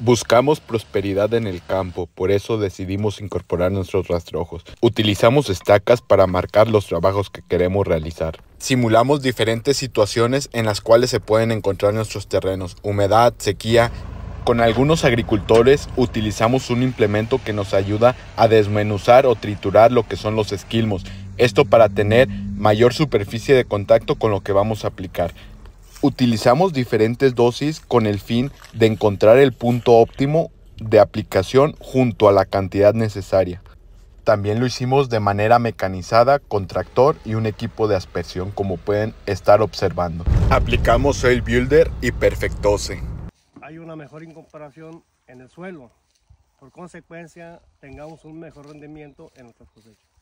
Buscamos prosperidad en el campo, por eso decidimos incorporar nuestros rastrojos. Utilizamos estacas para marcar los trabajos que queremos realizar. Simulamos diferentes situaciones en las cuales se pueden encontrar nuestros terrenos, humedad, sequía. Con algunos agricultores utilizamos un implemento que nos ayuda a desmenuzar o triturar lo que son los esquilmos, esto para tener mayor superficie de contacto con lo que vamos a aplicar. Utilizamos diferentes dosis con el fin de encontrar el punto óptimo de aplicación junto a la cantidad necesaria. También lo hicimos de manera mecanizada con tractor y un equipo de aspersión como pueden estar observando. Aplicamos el Builder y Perfectose. Hay una mejor incorporación en el suelo. Por consecuencia, tengamos un mejor rendimiento en nuestras cosechas.